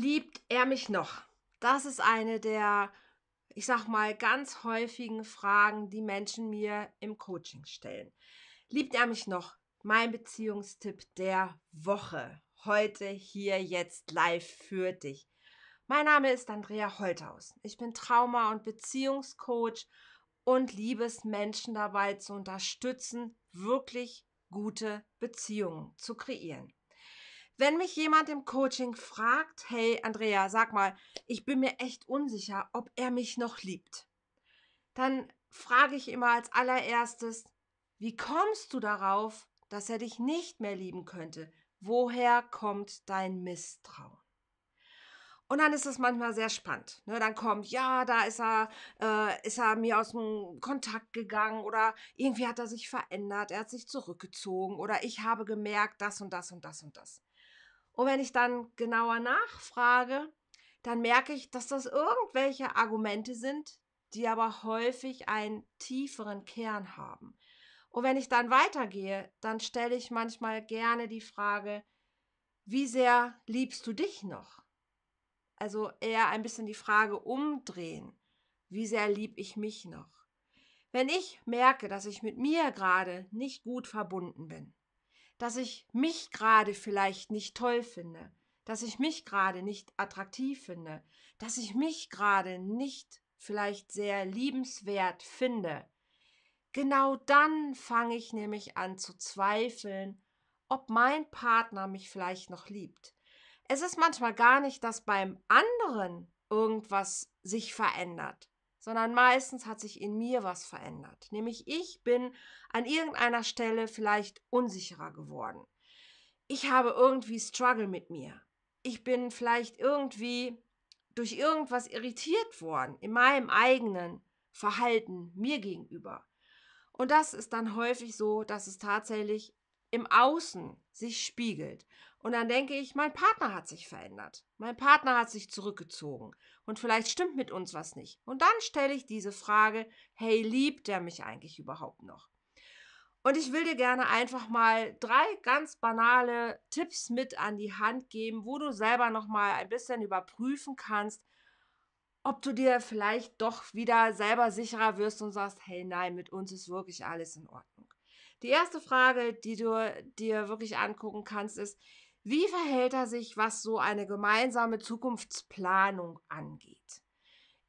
liebt er mich noch? Das ist eine der, ich sag mal, ganz häufigen Fragen, die Menschen mir im Coaching stellen. Liebt er mich noch? Mein Beziehungstipp der Woche. Heute hier jetzt live für dich. Mein Name ist Andrea Holthaus. Ich bin Trauma- und Beziehungscoach und liebe es, Menschen dabei zu unterstützen, wirklich gute Beziehungen zu kreieren. Wenn mich jemand im Coaching fragt, hey Andrea, sag mal, ich bin mir echt unsicher, ob er mich noch liebt, dann frage ich immer als allererstes, wie kommst du darauf, dass er dich nicht mehr lieben könnte? Woher kommt dein Misstrauen? Und dann ist es manchmal sehr spannend. Ne, dann kommt, ja, da ist er, äh, ist er mir aus dem Kontakt gegangen oder irgendwie hat er sich verändert, er hat sich zurückgezogen oder ich habe gemerkt, das und das und das und das. Und wenn ich dann genauer nachfrage, dann merke ich, dass das irgendwelche Argumente sind, die aber häufig einen tieferen Kern haben. Und wenn ich dann weitergehe, dann stelle ich manchmal gerne die Frage, wie sehr liebst du dich noch? Also eher ein bisschen die Frage umdrehen, wie sehr lieb ich mich noch? Wenn ich merke, dass ich mit mir gerade nicht gut verbunden bin, dass ich mich gerade vielleicht nicht toll finde, dass ich mich gerade nicht attraktiv finde, dass ich mich gerade nicht vielleicht sehr liebenswert finde. Genau dann fange ich nämlich an zu zweifeln, ob mein Partner mich vielleicht noch liebt. Es ist manchmal gar nicht, dass beim anderen irgendwas sich verändert, sondern meistens hat sich in mir was verändert. Nämlich ich bin an irgendeiner Stelle vielleicht unsicherer geworden. Ich habe irgendwie Struggle mit mir. Ich bin vielleicht irgendwie durch irgendwas irritiert worden in meinem eigenen Verhalten mir gegenüber. Und das ist dann häufig so, dass es tatsächlich im Außen sich spiegelt. Und dann denke ich, mein Partner hat sich verändert. Mein Partner hat sich zurückgezogen. Und vielleicht stimmt mit uns was nicht. Und dann stelle ich diese Frage, hey, liebt er mich eigentlich überhaupt noch? Und ich will dir gerne einfach mal drei ganz banale Tipps mit an die Hand geben, wo du selber nochmal ein bisschen überprüfen kannst, ob du dir vielleicht doch wieder selber sicherer wirst und sagst, hey nein, mit uns ist wirklich alles in Ordnung. Die erste Frage, die du dir wirklich angucken kannst, ist, wie verhält er sich, was so eine gemeinsame Zukunftsplanung angeht?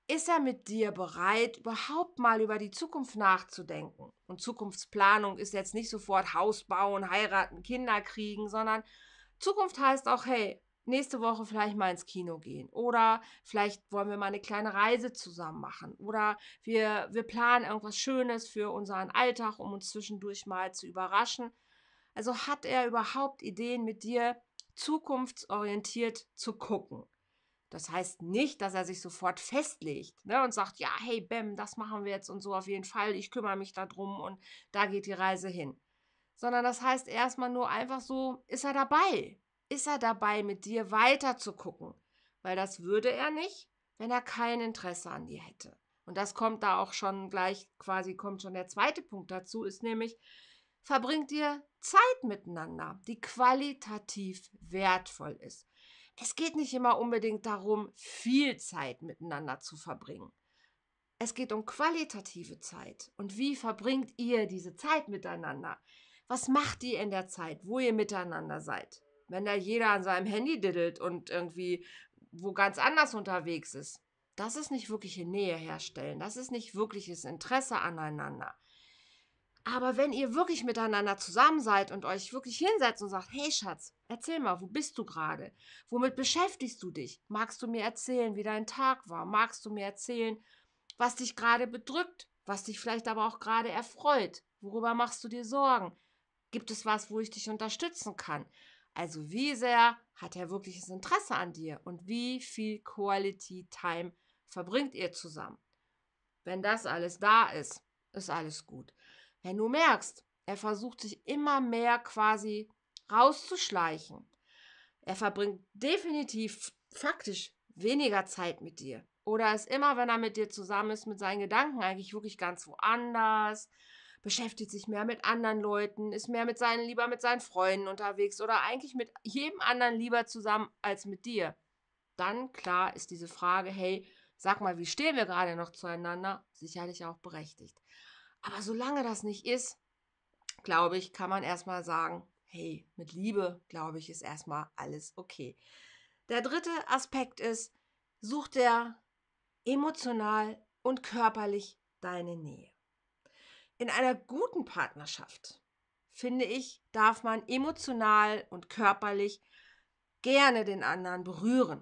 Ist er mit dir bereit, überhaupt mal über die Zukunft nachzudenken? Und Zukunftsplanung ist jetzt nicht sofort Haus bauen, heiraten, Kinder kriegen, sondern Zukunft heißt auch, hey, nächste Woche vielleicht mal ins Kino gehen oder vielleicht wollen wir mal eine kleine Reise zusammen machen oder wir, wir planen irgendwas Schönes für unseren Alltag, um uns zwischendurch mal zu überraschen. Also hat er überhaupt Ideen mit dir zukunftsorientiert zu gucken. Das heißt nicht, dass er sich sofort festlegt ne, und sagt, ja, hey, Bäm, das machen wir jetzt und so auf jeden Fall, ich kümmere mich darum und da geht die Reise hin. Sondern das heißt erstmal nur einfach so, ist er dabei? ist er dabei, mit dir weiter zu gucken, weil das würde er nicht, wenn er kein Interesse an dir hätte. Und das kommt da auch schon gleich, quasi kommt schon der zweite Punkt dazu, ist nämlich, verbringt ihr Zeit miteinander, die qualitativ wertvoll ist. Es geht nicht immer unbedingt darum, viel Zeit miteinander zu verbringen. Es geht um qualitative Zeit. Und wie verbringt ihr diese Zeit miteinander? Was macht ihr in der Zeit, wo ihr miteinander seid? wenn da jeder an seinem Handy diddelt und irgendwie wo ganz anders unterwegs ist. Das ist nicht wirkliche Nähe herstellen. Das ist nicht wirkliches Interesse aneinander. Aber wenn ihr wirklich miteinander zusammen seid und euch wirklich hinsetzt und sagt, hey Schatz, erzähl mal, wo bist du gerade? Womit beschäftigst du dich? Magst du mir erzählen, wie dein Tag war? Magst du mir erzählen, was dich gerade bedrückt? Was dich vielleicht aber auch gerade erfreut? Worüber machst du dir Sorgen? Gibt es was, wo ich dich unterstützen kann? Also wie sehr hat er wirkliches Interesse an dir und wie viel Quality Time verbringt ihr zusammen? Wenn das alles da ist, ist alles gut. Wenn du merkst, er versucht sich immer mehr quasi rauszuschleichen. Er verbringt definitiv faktisch weniger Zeit mit dir. Oder ist immer, wenn er mit dir zusammen ist, mit seinen Gedanken eigentlich wirklich ganz woanders beschäftigt sich mehr mit anderen Leuten, ist mehr mit seinen, lieber mit seinen Freunden unterwegs oder eigentlich mit jedem anderen lieber zusammen als mit dir. Dann klar ist diese Frage, hey, sag mal, wie stehen wir gerade noch zueinander, sicherlich auch berechtigt. Aber solange das nicht ist, glaube ich, kann man erstmal sagen, hey, mit Liebe, glaube ich, ist erstmal alles okay. Der dritte Aspekt ist, sucht er emotional und körperlich deine Nähe. In einer guten Partnerschaft, finde ich, darf man emotional und körperlich gerne den anderen berühren,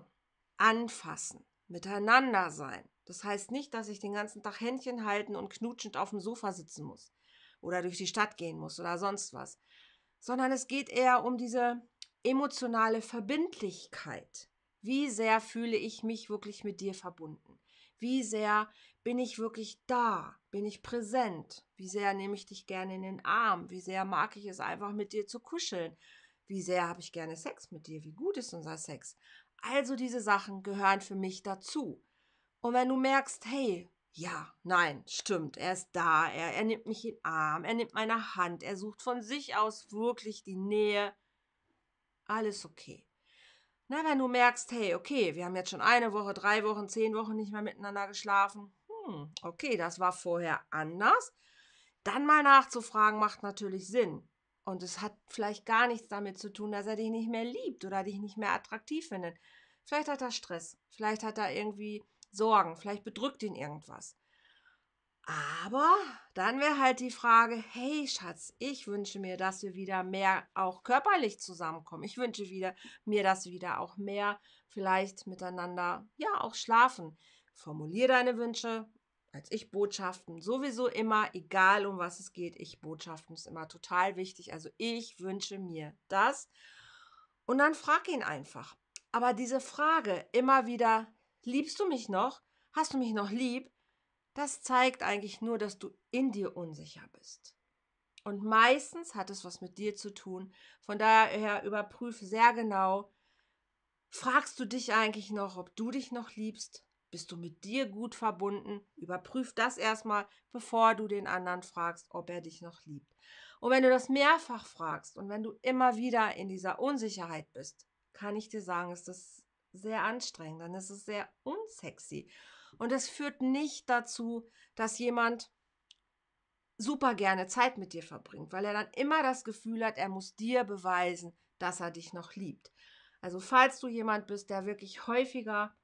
anfassen, miteinander sein. Das heißt nicht, dass ich den ganzen Tag Händchen halten und knutschend auf dem Sofa sitzen muss oder durch die Stadt gehen muss oder sonst was, sondern es geht eher um diese emotionale Verbindlichkeit. Wie sehr fühle ich mich wirklich mit dir verbunden? Wie sehr bin ich wirklich da? Bin ich präsent? Wie sehr nehme ich dich gerne in den Arm? Wie sehr mag ich es einfach mit dir zu kuscheln? Wie sehr habe ich gerne Sex mit dir? Wie gut ist unser Sex? Also diese Sachen gehören für mich dazu. Und wenn du merkst, hey, ja, nein, stimmt, er ist da, er, er nimmt mich in den Arm, er nimmt meine Hand, er sucht von sich aus wirklich die Nähe, alles okay. Na, wenn du merkst, hey, okay, wir haben jetzt schon eine Woche, drei Wochen, zehn Wochen nicht mehr miteinander geschlafen. Hm, okay, das war vorher anders. Dann mal nachzufragen macht natürlich Sinn. Und es hat vielleicht gar nichts damit zu tun, dass er dich nicht mehr liebt oder dich nicht mehr attraktiv findet. Vielleicht hat er Stress, vielleicht hat er irgendwie Sorgen, vielleicht bedrückt ihn irgendwas. Aber dann wäre halt die Frage, hey Schatz, ich wünsche mir, dass wir wieder mehr auch körperlich zusammenkommen. Ich wünsche wieder, mir, dass wir wieder auch mehr vielleicht miteinander, ja, auch schlafen. Formulier deine Wünsche als ich Botschaften. Sowieso immer, egal um was es geht, ich Botschaften ist immer total wichtig. Also ich wünsche mir das. Und dann frag ihn einfach. Aber diese Frage immer wieder, liebst du mich noch? Hast du mich noch lieb? Das zeigt eigentlich nur, dass du in dir unsicher bist. Und meistens hat es was mit dir zu tun. Von daher überprüfe sehr genau, fragst du dich eigentlich noch, ob du dich noch liebst? Bist du mit dir gut verbunden? Überprüf das erstmal, bevor du den anderen fragst, ob er dich noch liebt. Und wenn du das mehrfach fragst und wenn du immer wieder in dieser Unsicherheit bist, kann ich dir sagen, ist das sehr anstrengend, dann ist es sehr unsexy. Und es führt nicht dazu, dass jemand super gerne Zeit mit dir verbringt, weil er dann immer das Gefühl hat, er muss dir beweisen, dass er dich noch liebt. Also falls du jemand bist, der wirklich häufiger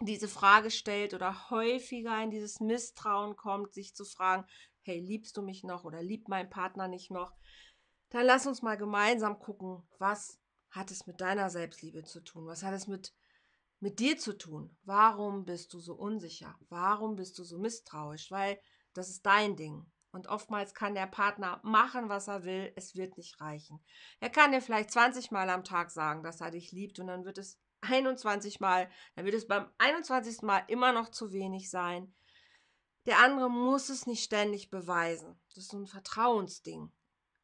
diese Frage stellt oder häufiger in dieses Misstrauen kommt, sich zu fragen, hey, liebst du mich noch oder liebt mein Partner nicht noch, dann lass uns mal gemeinsam gucken, was hat es mit deiner Selbstliebe zu tun? Was hat es mit mit dir zu tun. Warum bist du so unsicher? Warum bist du so misstrauisch? Weil das ist dein Ding. Und oftmals kann der Partner machen, was er will, es wird nicht reichen. Er kann dir vielleicht 20 Mal am Tag sagen, dass er dich liebt und dann wird es 21 Mal, dann wird es beim 21. Mal immer noch zu wenig sein. Der andere muss es nicht ständig beweisen. Das ist so ein Vertrauensding.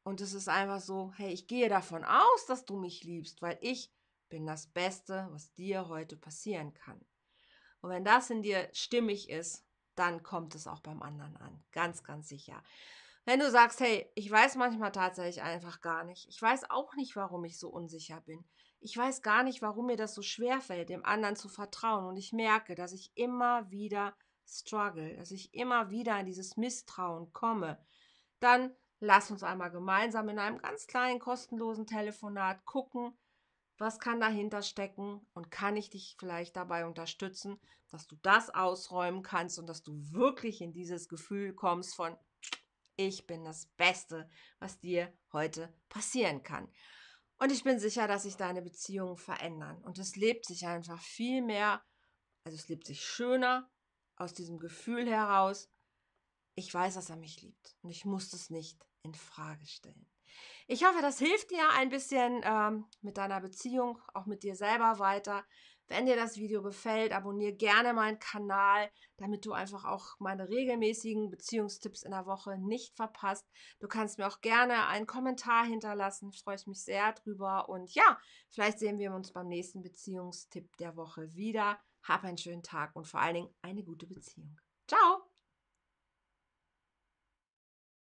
Und es ist einfach so, hey, ich gehe davon aus, dass du mich liebst, weil ich bin das Beste, was dir heute passieren kann. Und wenn das in dir stimmig ist, dann kommt es auch beim anderen an. Ganz, ganz sicher. Wenn du sagst, hey, ich weiß manchmal tatsächlich einfach gar nicht. Ich weiß auch nicht, warum ich so unsicher bin. Ich weiß gar nicht, warum mir das so schwer fällt, dem anderen zu vertrauen. Und ich merke, dass ich immer wieder struggle, dass ich immer wieder an dieses Misstrauen komme. Dann lass uns einmal gemeinsam in einem ganz kleinen kostenlosen Telefonat gucken, was kann dahinter stecken und kann ich dich vielleicht dabei unterstützen, dass du das ausräumen kannst und dass du wirklich in dieses Gefühl kommst von, ich bin das Beste, was dir heute passieren kann. Und ich bin sicher, dass sich deine Beziehungen verändern und es lebt sich einfach viel mehr, also es lebt sich schöner aus diesem Gefühl heraus. Ich weiß, dass er mich liebt und ich muss es nicht in Frage stellen. Ich hoffe, das hilft dir ein bisschen ähm, mit deiner Beziehung, auch mit dir selber weiter. Wenn dir das Video gefällt, abonniere gerne meinen Kanal, damit du einfach auch meine regelmäßigen Beziehungstipps in der Woche nicht verpasst. Du kannst mir auch gerne einen Kommentar hinterlassen, freue ich mich sehr drüber. Und ja, vielleicht sehen wir uns beim nächsten Beziehungstipp der Woche wieder. Hab einen schönen Tag und vor allen Dingen eine gute Beziehung. Ciao!